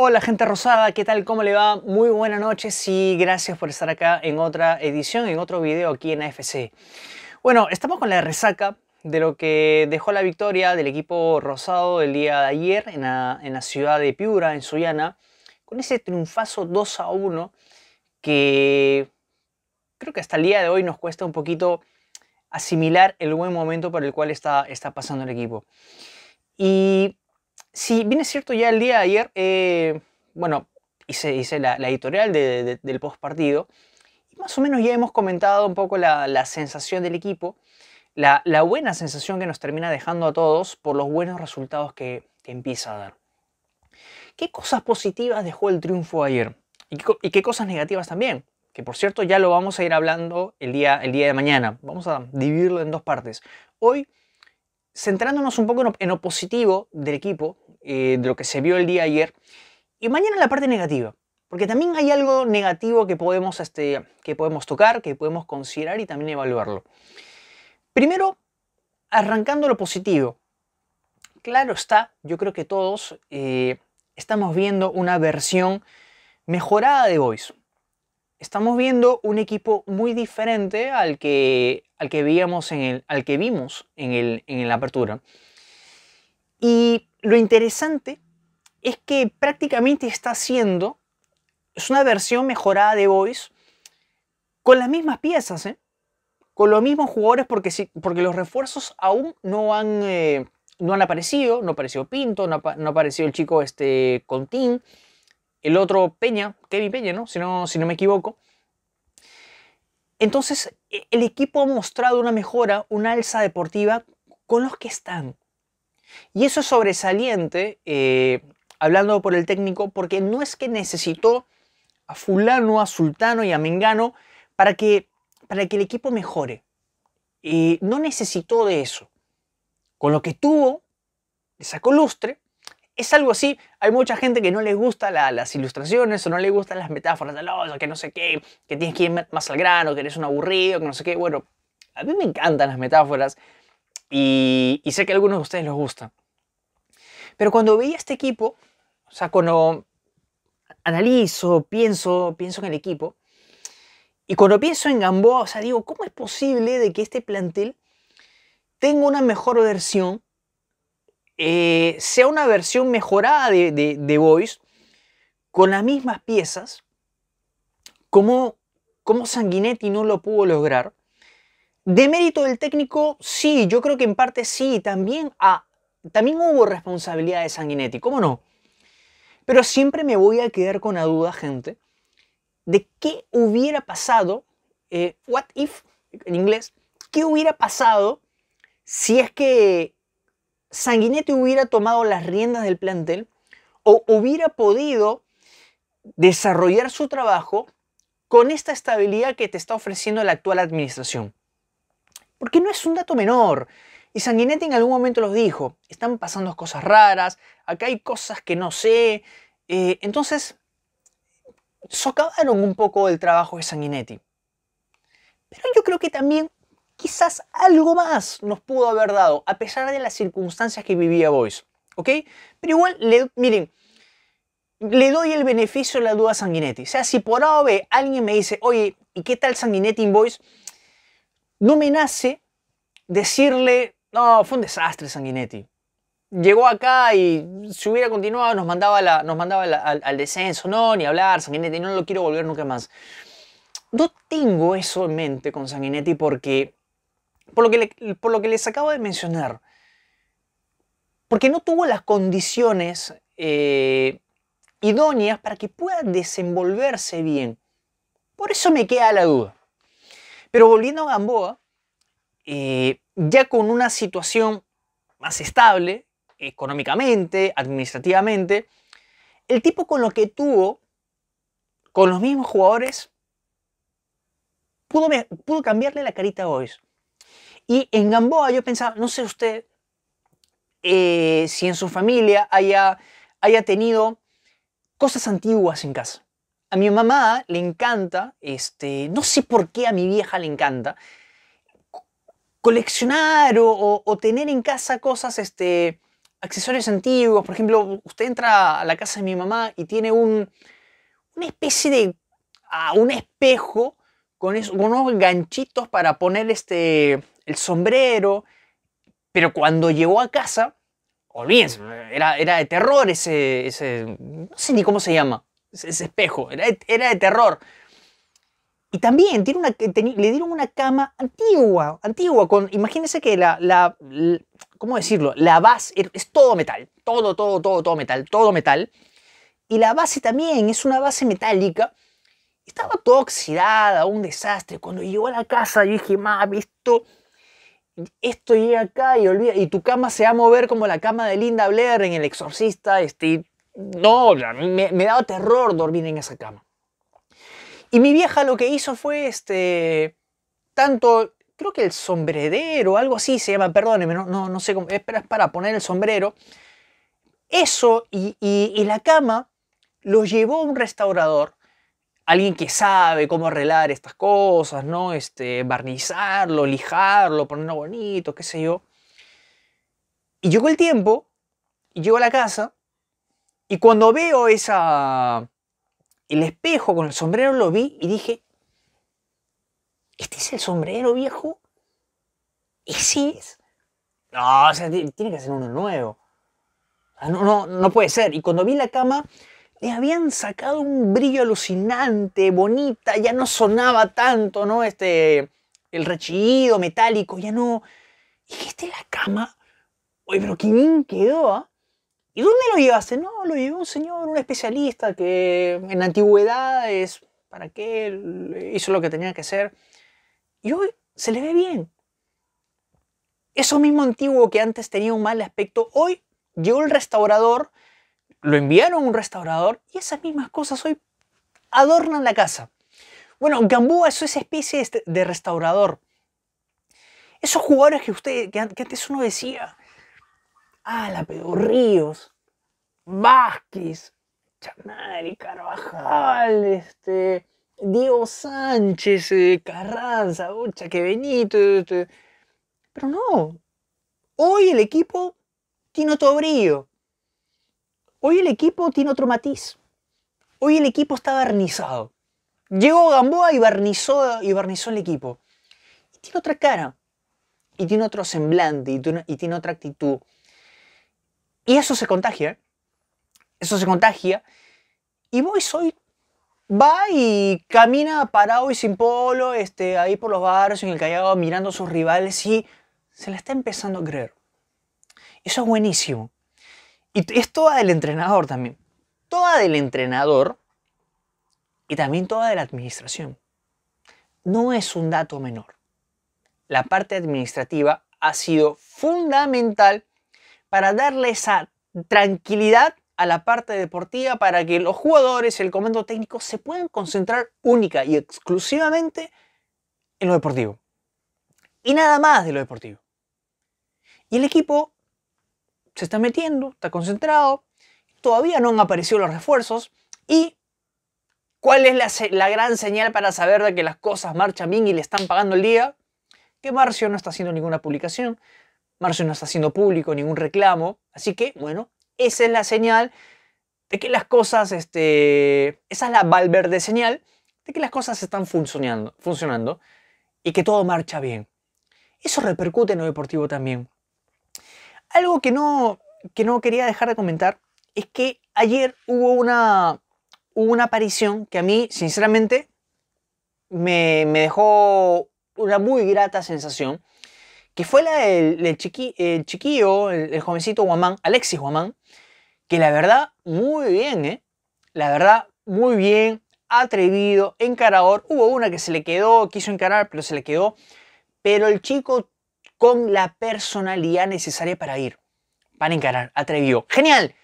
Hola gente rosada, ¿qué tal? ¿Cómo le va? Muy buenas noches y gracias por estar acá en otra edición, en otro video aquí en AFC. Bueno, estamos con la resaca de lo que dejó la victoria del equipo rosado el día de ayer en la, ciudad de Piura, en Sullana, con ese triunfazo 2 a 1 que creo que hasta el día de hoy nos cuesta un poquito asimilar el buen momento por el cual está, está pasando el equipo. Y si bien es cierto, ya el día de ayer, eh, bueno, hice, hice la, la editorial del post partido, y más o menos ya hemos comentado un poco la, sensación del equipo, la, buena sensación que nos termina dejando a todos por los buenos resultados que, empieza a dar. ¿Qué cosas positivas dejó el triunfo ayer? ¿Y qué, cosas negativas también? que por cierto ya lo vamos a ir hablando el día, el día de mañana. Vamos a dividirlo en dos partes. Hoy centrándonos un poco en lo positivo del equipo, eh, de lo que se vio el día ayer, y mañana la parte negativa. Porque también hay algo negativo que podemos, este, que podemos tocar, que podemos considerar y también evaluarlo. Primero, arrancando lo positivo. Claro está, yo creo que todos eh, estamos viendo una versión mejorada de Voice Estamos viendo un equipo muy diferente al que, al que, veíamos en el, al que vimos en, el, la apertura. Y lo interesante es que prácticamente está haciendo, es una versión mejorada de Voice con las mismas piezas, ¿eh? con los mismos jugadores, porque, porque los refuerzos aún no han, eh, no han aparecido, no apareció Pinto, no, ha, no apareció el chico este, Contín, el otro Peña, Kevin Peña, ¿no? Si, ¿no? si no me equivoco. Entonces, e-, el equipo ha mostrado una mejora, una alza deportiva con los que están. Y eso es sobresaliente, eh, hablando por el técnico, porque no es que necesitó a fulano, a sultano y a mengano para que, para que el equipo mejore. no necesitó de eso. Con lo que tuvo, le sacó lustre es algo así. Hay mucha gente que no les gusta las ilustraciones o no le gustan las metáforas de los, que no sé qué, que tienes que ir más al grano, que eres un aburrido, que no sé qué. Bueno, a mí me encantan las metáforas y, sé que a algunos de ustedes les gustan. Pero cuando veía este equipo, o sea, cuando analizo, pienso, pienso en el equipo, y cuando pienso en Gamboa, o sea, digo, ¿cómo es posible de que este plantel tenga una mejor versión eh, sea una versión mejorada de, de, Voice con las mismas piezas, como, como Sanguinetti no lo pudo lograr. De mérito del técnico, sí, yo creo que en parte sí, también, a también hubo responsabilidad de Sanguinetti, ¿cómo no? Pero siempre me voy a quedar con la duda, gente, de qué hubiera pasado, eh, what if, en inglés, qué hubiera pasado si es que Sanguinetti hubiera tomado las riendas del plantel o hubiera podido desarrollar su trabajo con esta estabilidad que te está ofreciendo la actual administración. Porque no es un dato menor. Y Sanguinetti en algún momento los dijo, están pasando cosas raras, acá hay cosas que no sé. Eh, entonces, socavaron un poco el trabajo de Sanguinetti. Pero yo creo que también quizás algo más nos pudo haber dado, a pesar de las circunstancias que vivía Boyce. ¿Ok? Pero igual, miren, le doy el beneficio de la duda a Sanguinetti. O sea, si por A alguien me dice, oye, ¿y qué tal Sanguinetti en Boyce? No me nace decirle, no, fue un desastre Sanguinetti. Llegó acá y si hubiera continuado nos mandaba, nos mandaba al, descenso. No, ni hablar, Sanguinetti, no lo quiero volver nunca más. No tengo eso en mente con Sanguinetti porque por lo, que por lo que les acabo de mencionar, porque no tuvo las condiciones eh, idóneas para que pueda desenvolverse bien. Por eso me queda la duda. Pero volviendo a Gamboa, eh, ya con una situación más estable, económicamente, administrativamente, el tipo con lo que tuvo, con los mismos jugadores, pudo, pudo cambiarle la carita a y en Gamboa yo pensaba, no sé usted eh, si en su familia haya, haya tenido cosas antiguas en casa. A mi mamá le encanta, este, no sé por qué a mi vieja le encanta, coleccionar o, tener en casa cosas, este, accesorios antiguos. Por ejemplo, usted entra a la casa de mi mamá y tiene un, una especie de, ah, un espejo con, con unos ganchitos para poner este, el sombrero, pero cuando llegó a casa, olvídense, era, era de terror ese, ese, no sé ni cómo se llama, ese, espejo, era, de terror. Y también tiene una, le dieron una cama antigua, antigua, con, imagínense que la, la, ¿cómo decirlo? La base er, es todo metal, todo, todo, todo, todo metal, todo metal. Y la base también es una base metálica. Estaba todo oxidada, un desastre. Cuando llegó a la casa yo dije, mami, esto esto llega acá y olvida, y tu cama se va a mover como la cama de Linda Blair en El Exorcista, este, no, me, me daba terror dormir en esa cama. Y mi vieja lo que hizo fue, este, tanto, creo que el sombrerero, algo así se llama, perdóneme, no, no, sé cómo, es para poner el sombrero. Eso y, la cama lo llevó a un restaurador alguien que sabe cómo arreglar estas cosas, ¿no? Este, barnizarlo, lijarlo, ponerlo bonito, qué sé yo. Y llegó el tiempo, y llego a la casa, y cuando veo esa, el espejo con el sombrero, lo vi y dije, ¿este es el sombrero viejo? ¿Ese es? No, o sea, tiene que ser uno nuevo. No, no, no puede ser. Y cuando vi la cama, le habían sacado un brillo alucinante, bonita, ya no sonaba tanto, ¿no? Este, el rechillido metálico, ya no... Y este la cama, oye, pero qué bien quedó, ¿ah? ¿Y dónde lo llevaste? No, lo llevó un señor, un especialista que en antigüedades, ¿para qué? Hizo lo que tenía que hacer. Y hoy se le ve bien. Eso mismo antiguo que antes tenía un mal aspecto, hoy llegó el restaurador lo enviaron a un restaurador y esas mismas cosas hoy adornan la casa. Bueno, Gambúa es esa especie este, de restaurador. Esos jugadores que, usted, que antes uno decía, ah, la Ríos, Vázquez, Chamari, Carvajal, este, Diego Sánchez, eh, Carranza, Ucha, que Benito. Este". Pero no, hoy el equipo tiene otro brillo. Hoy el equipo tiene otro matiz. Hoy el equipo está barnizado. Llegó Gamboa y barnizó, y barnizó el equipo. Y tiene otra cara. Y tiene otro semblante. Y tiene, otra actitud. Y eso se contagia. Eso se contagia. Y voy hoy va y camina parado y sin polo, este, ahí por los barrios, en el callado, mirando a sus rivales y se la está empezando a creer. Eso es buenísimo. Y es toda del entrenador también. Toda del entrenador y también toda de la administración. No es un dato menor. La parte administrativa ha sido fundamental para darle esa tranquilidad a la parte deportiva para que los jugadores y el comando técnico se puedan concentrar única y exclusivamente en lo deportivo. Y nada más de lo deportivo. Y el equipo se está metiendo, está concentrado, todavía no han aparecido los refuerzos y ¿cuál es la, gran señal para saber de que las cosas marchan bien y le están pagando el día? Que Marcio no está haciendo ninguna publicación, Marcio no está haciendo público ningún reclamo, así que bueno, esa es la señal de que las cosas, este, esa es la Valverde señal de que las cosas están funcionando, funcionando y que todo marcha bien. Eso repercute en lo deportivo también. Algo que no, que no quería dejar de comentar es que ayer hubo una, una aparición que a mí, sinceramente, me, dejó una muy grata sensación, que fue la del, el chiquillo, el, el, jovencito Guamán, Alexis Guamán, que la verdad, muy bien, ¿eh? La verdad, muy bien, atrevido, encarador. Hubo una que se le quedó, quiso encarar, pero se le quedó. Pero el chico con la personalidad necesaria para ir, para encarar, atrevido. Genial.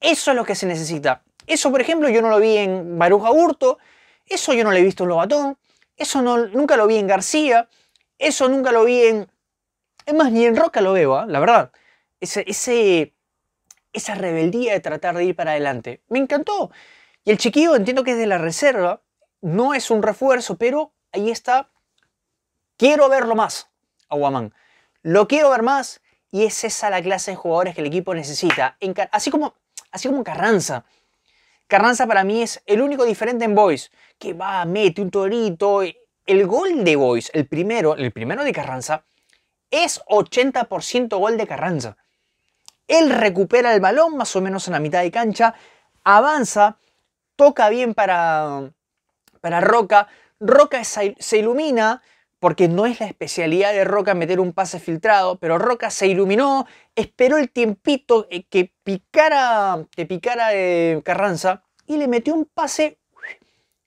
Eso es lo que se necesita. Eso, por ejemplo, yo no lo vi en Baruja Hurto, eso yo no lo he visto en Lobatón, eso no, nunca lo vi en García, eso nunca lo vi en... Es más, ni en Roca lo veo, ¿ah? la verdad. ese, esa rebeldía de tratar de ir para adelante. Me encantó. Y el chiquillo entiendo que es de la reserva, no es un refuerzo, pero ahí está. Quiero verlo más a Lo quiero ver más y es esa la clase de jugadores que el equipo necesita. Así como, así como Carranza. Carranza para mí es el único diferente en Boys, que va, mete un torito. El gol de Boys, el primero, el primero de Carranza, es 80% gol de Carranza. Él recupera el balón más o menos en la mitad de cancha, avanza, toca bien para, para Roca, Roca se ilumina, porque no es la especialidad de Roca meter un pase filtrado, pero Roca se iluminó, esperó el tiempito eh, que picara, que picara eh, Carranza y le metió un pase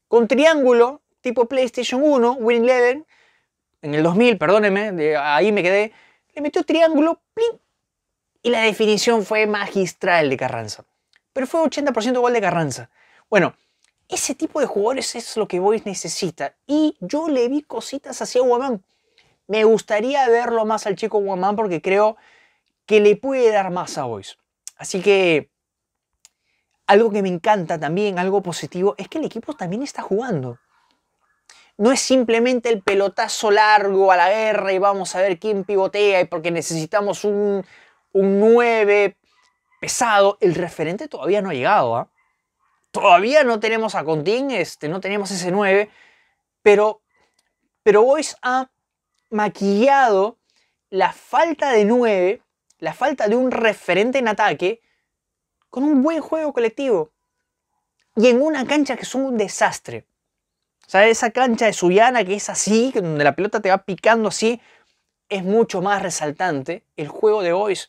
con triángulo tipo PlayStation 1, Win 11, en el 2000, perdóneme, ahí me quedé, le metió triángulo, ¡plin! y la definición fue magistral de Carranza. Pero fue 80% gol de Carranza. Bueno, ese tipo de jugadores es lo que Boys necesita. Y yo le vi cositas hacia Guamán. Me gustaría verlo más al chico Guamán porque creo que le puede dar más a Boys. Así que algo que me encanta también, algo positivo, es que el equipo también está jugando. No es simplemente el pelotazo largo a la guerra y vamos a ver quién pivotea y porque necesitamos un, un 9 pesado. El referente todavía no ha llegado. ¿ah? Todavía no tenemos a Contín, este, no tenemos ese 9, pero, pero Boyce ha maquillado la falta de 9, la falta de un referente en ataque, con un buen juego colectivo. Y en una cancha que es un desastre. O sea, esa cancha de Suyana que es así, donde la pelota te va picando así, es mucho más resaltante el juego de Boyce.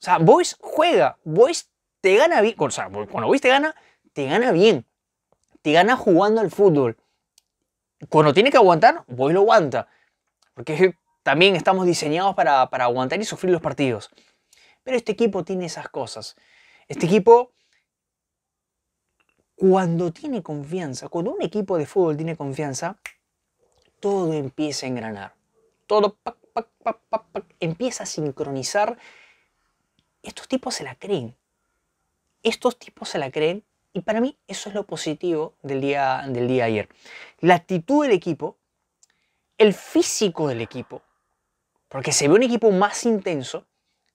O sea, Boyce juega, Boyce te gana bien, o sea, te gana, te gana bien, te gana jugando al fútbol. Cuando tiene que aguantar, Boy lo aguanta, porque también estamos diseñados para, aguantar y sufrir los partidos. Pero este equipo tiene esas cosas. Este equipo, cuando tiene confianza, cuando un equipo de fútbol tiene confianza, todo empieza a engranar. Todo empieza a sincronizar. Estos tipos se la creen. Estos tipos se la creen y para mí eso es lo positivo del día, del día ayer. La actitud del equipo, el físico del equipo, porque se ve un equipo más intenso,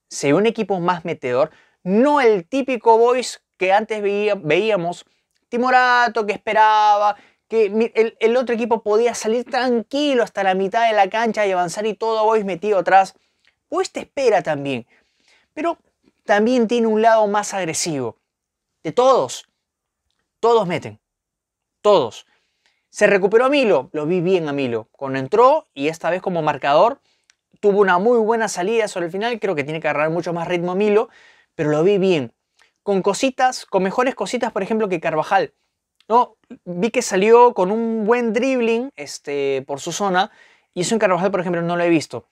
se ve un equipo más metedor, no el típico boys que antes veíamos, Timorato que esperaba, que el, otro equipo podía salir tranquilo hasta la mitad de la cancha y avanzar y todo boys metido atrás. Boys te espera también, pero también tiene un lado más agresivo de todos. Todos meten. Todos. Se recuperó a Milo, lo vi bien a Milo. Cuando entró y esta vez como marcador, tuvo una muy buena salida sobre el final. Creo que tiene que agarrar mucho más ritmo a Milo, pero lo vi bien. Con cositas, con mejores cositas, por ejemplo, que Carvajal. No, vi que salió con un buen dribbling este, por su zona. Y eso en Carvajal, por ejemplo, no lo he visto.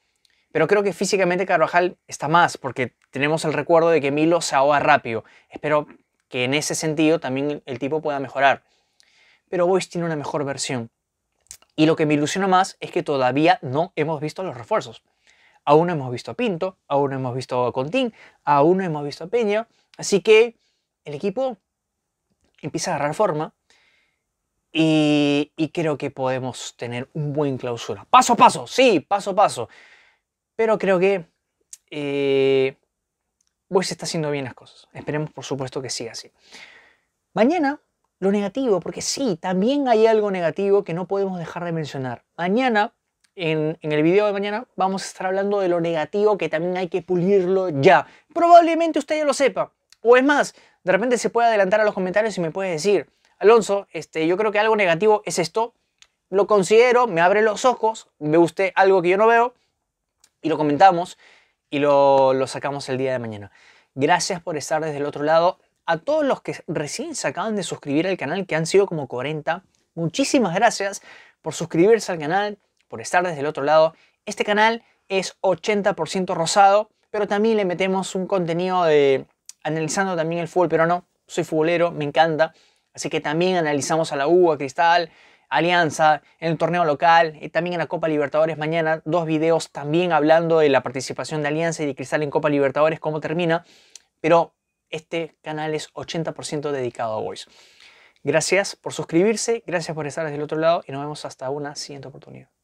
Pero creo que físicamente Carvajal está más, porque tenemos el recuerdo de que Milo se ahoga rápido. Espero que en ese sentido también el tipo pueda mejorar. Pero Boyce tiene una mejor versión. Y lo que me ilusiona más es que todavía no hemos visto los refuerzos. Aún no hemos visto a Pinto, aún no hemos visto a Contín, aún no hemos visto a Peña. Así que el equipo empieza a agarrar forma y, creo que podemos tener un buen clausura. Paso a paso, sí, paso a paso. Pero creo que eh, Vos pues está haciendo bien las cosas. Esperemos, por supuesto, que siga así. Mañana, lo negativo, porque sí, también hay algo negativo que no podemos dejar de mencionar. Mañana, en, el video de mañana, vamos a estar hablando de lo negativo que también hay que pulirlo ya. Probablemente usted ya lo sepa. O es más, de repente se puede adelantar a los comentarios y me puede decir, Alonso, este, yo creo que algo negativo es esto. Lo considero, me abre los ojos, me usted algo que yo no veo y lo comentamos y lo, sacamos el día de mañana. Gracias por estar desde el otro lado. A todos los que recién se acaban de suscribir al canal, que han sido como 40, muchísimas gracias por suscribirse al canal, por estar desde el otro lado. Este canal es 80% rosado, pero también le metemos un contenido de analizando también el fútbol pero no Soy futbolero, me encanta. Así que también analizamos a la Uva Cristal, Alianza, en el torneo local y también en la Copa Libertadores mañana. Dos videos también hablando de la participación de Alianza y de Cristal en Copa Libertadores, cómo termina. Pero este canal es 80% dedicado a Voice. Gracias por suscribirse, gracias por estar desde el otro lado y nos vemos hasta una siguiente oportunidad.